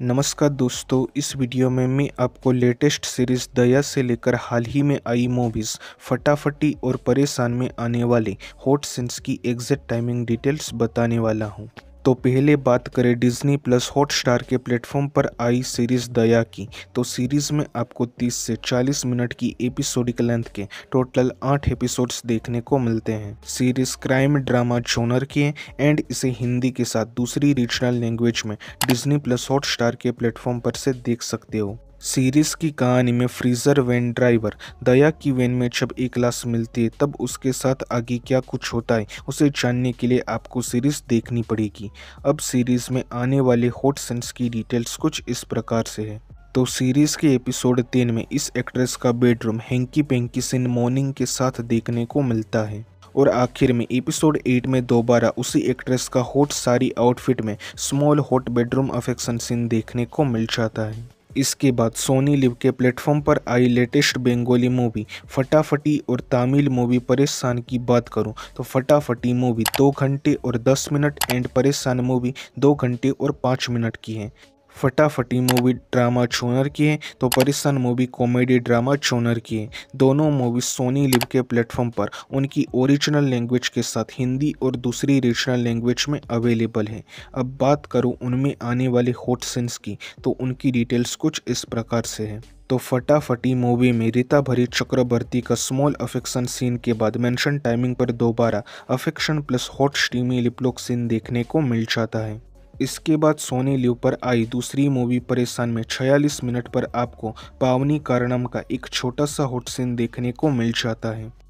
नमस्कार दोस्तों इस वीडियो में मैं आपको लेटेस्ट सीरीज दया से लेकर हाल ही में आई मूवीज फटाफटी और परेशान में आने वाले हॉट सीन्स की एग्जैक्ट टाइमिंग डिटेल्स बताने वाला हूँ तो पहले बात करें डिज्नी प्लस हॉटस्टार के प्लेटफॉर्म पर आई सीरीज़ दया की तो सीरीज़ में आपको 30 से 40 मिनट की एपिसोडिक लेंथ के टोटल आठ एपिसोड्स देखने को मिलते हैं सीरीज़ क्राइम ड्रामा जोनर की है एंड इसे हिंदी के साथ दूसरी रीजनल लैंग्वेज में डिज्नी प्लस हॉटस्टार के प्लेटफॉर्म पर से देख सकते हो सीरीज की कहानी में फ्रीजर वैन ड्राइवर दया की वैन में जब एक लाश मिलती है तब उसके साथ आगे क्या कुछ होता है उसे जानने के लिए आपको सीरीज देखनी पड़ेगी अब सीरीज में आने वाले हॉट सेंस की डिटेल्स कुछ इस प्रकार से है तो सीरीज के एपिसोड तीन में इस एक्ट्रेस का bedroom hanky panky scene morning के साथ देखने को मिलता है और आखिर में एपिसोड एट में दोबारा उसी एक्ट्रेस का हॉट सारी आउटफिट में small hot bedroom affection scene देखने को मिल जाता है इसके बाद सोनी लिव के प्लेटफॉर्म पर आई लेटेस्ट बेंगोली मूवी फटाफटी और तमिल मूवी परेशान की बात करूं तो फटाफटी मूवी दो घंटे और दस मिनट एंड परेशान मूवी दो घंटे और पाँच मिनट की है फटाफटी मूवी ड्रामा छोनर की है तो परिसन मूवी कॉमेडी ड्रामा छोनर की है दोनों मूवी सोनी लिव के प्लेटफॉर्म पर उनकी ओरिजिनल लैंग्वेज के साथ हिंदी और दूसरी रीजनल लैंग्वेज में अवेलेबल है अब बात करूँ उनमें आने वाले हॉट सीन्स की तो उनकी डिटेल्स कुछ इस प्रकार से है तो फटाफटी मूवी में रीता भरी चक्रवर्ती का स्मॉल अफेक्शन सीन के बाद मेंशन टाइमिंग पर दोबारा affection plus hot steamy lip lock scene देखने को मिल जाता है इसके बाद सोने लिव पर आई दूसरी मूवी परेशान में 46 मिनट पर आपको पावनी कारणम का एक छोटा सा हॉट सीन देखने को मिल जाता है